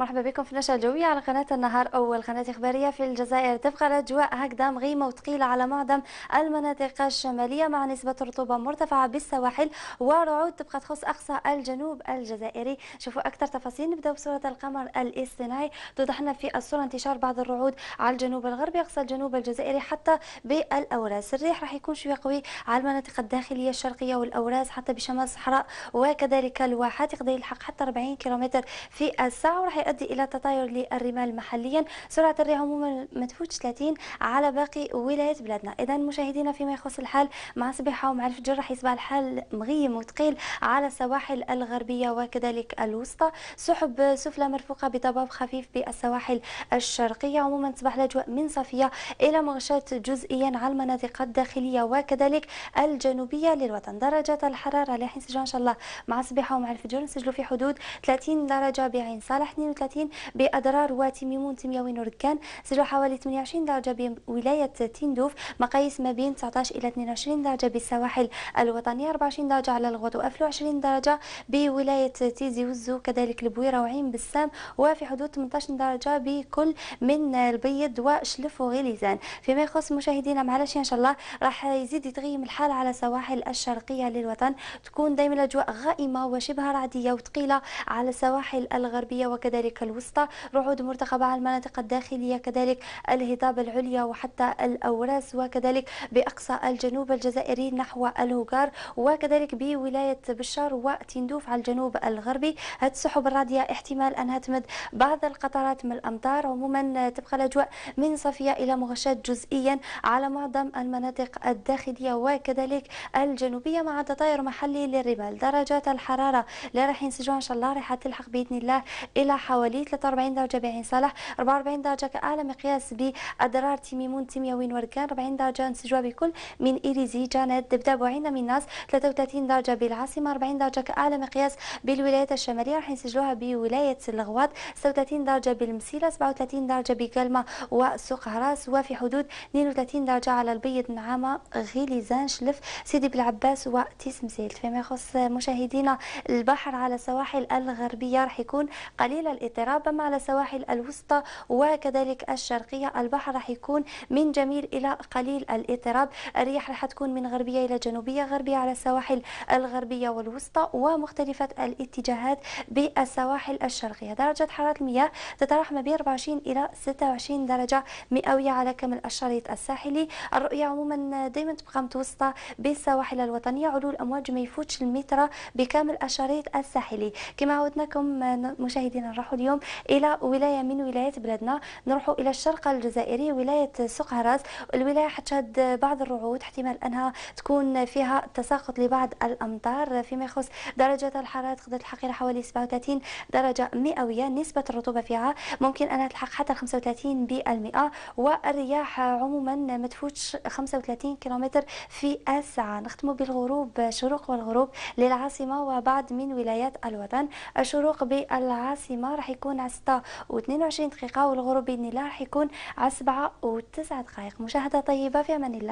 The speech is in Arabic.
مرحبا بكم في النشرة الجوية على قناة النهار أول قناة إخبارية في الجزائر تبقى الأجواء هكذا مغيمة وثقيلة على معظم المناطق الشمالية مع نسبة رطوبة مرتفعة بالسواحل ورعود تبقى تخص أقصى الجنوب الجزائري شوفوا أكثر تفاصيل نبدأ بصورة القمر الاصطناعي توضح لنا في الصورة انتشار بعض الرعود على الجنوب الغربي أقصى الجنوب الجزائري حتى بالأوراس الريح راح يكون شوية قوي على المناطق الداخلية الشرقية والأوراس حتى بشمال الصحراء وكذلك الواحات يقدر يلحق حتى 40 كيلومتر في الساعة وراح تؤدي إلى تطاير للرمال محليا سرعة الرياح عموما ما تفوتش 30 على باقي ولايات بلادنا إذا مشاهدينا فيما يخص الحال مع صبيحة ومع الفجر راح يصبح الحال مغيم وثقيل على السواحل الغربية وكذلك الوسطى سحب سفلى مرفوقة بضباب خفيف بالسواحل الشرقية عموما تصبح الأجواء من صافية إلى مغشاة جزئيا على المناطق الداخلية وكذلك الجنوبية للوطن درجة الحرارة راح ينسجل إن شاء الله مع صبيحه ومع الفجر نسجلوا في حدود 30 درجة بعين صالح 32 بأضرار وتميمون تمياوين وركان سجلوا حوالي 28 درجة بولاية تندوف مقاييس ما بين 19 إلى 22 درجة بالسواحل الوطنية 24 درجة على الغوط وأفلو 20 درجة بولاية تيزي وزو كذلك البويرة وعين بسام وفي حدود 18 درجة بكل من البيض وشلف وغليزان فيما يخص مشاهدينا معلش إن شاء الله راح يزيد يتغيم الحال على سواحل الشرقية للوطن تكون دائما الأجواء غائمة وشبه رعدية وثقيلة على السواحل الغربية وكذلك كذلك الوسطى رعود مرتقبة على المناطق الداخلية كذلك الهضاب العليا وحتى الأوراس وكذلك بأقصى الجنوب الجزائري نحو الهوغار وكذلك بولاية بشار وتندوف على الجنوب الغربي هذه السحب الرادية احتمال أنها تمد بعض القطرات من الأمطار عموما تبقى الأجواء من صافية إلى مغشاة جزئيا على معظم المناطق الداخلية وكذلك الجنوبية مع تطاير محلي للرمال درجات الحرارة لا راح ينسجون إن شاء الله راح تلحق بإذن الله إلى حوالي 43 درجه بعين صالح 44 درجه كاعلى مقياس بادرار تيميمون تيمياوين وركان 40 درجه انسجوا بكل من ايريزي جانت دبداب وعين من ناس 33 درجه بالعاصمه 40 درجه كاعلى مقياس بالولايات الشماليه راح نسجلوها بولايه الغواط 36 درجه بالمسيله 37 درجه بكلمه وسوق هراس وفي حدود 32 درجه على البيض نعامه غيليزان شلف سيدي بالعباس وتيسمسيل فيما يخص مشاهدينا البحر على السواحل الغربيه راح يكون قليل الإضطراب أما على سواحل الوسطى وكذلك الشرقية البحر راح يكون من جميل إلى قليل الإضطراب الرياح راح تكون من غربية إلى جنوبية غربية على السواحل الغربية والوسطى ومختلفة الاتجاهات بالسواحل الشرقية درجة حرارة المياه تتراوح ما بين 24 إلى 26 درجة مئوية على كامل الشريط الساحلي الرؤية عموما دائما تبقى متوسطة بالسواحل الوطنية علو الأمواج ما يفوتش المتر بكامل الشريط الساحلي كما عودناكم مشاهدينا نروح نروحوا اليوم الى ولايه من ولايات بلادنا نروحوا الى الشرق الجزائري ولايه عراس الولايه حتشهد بعض الرعود احتمال انها تكون فيها تساقط لبعض الامطار فيما يخص درجات الحراره تقدر تلحق الى حوالي 37 درجه مئويه نسبه الرطوبه فيها ممكن انها تلحق حتى 35% والرياح عموما ما تفوتش 35 كيلومتر في الساعه نختم بالغروب شروق والغروب للعاصمه وبعض من ولايات الوطن الشروق بالعاصمه راح يكون على 6 و22 دقيقة والغروب بإذن الله راح يكون على 7 و9 دقائق مشاهدة طيبة في أمان الله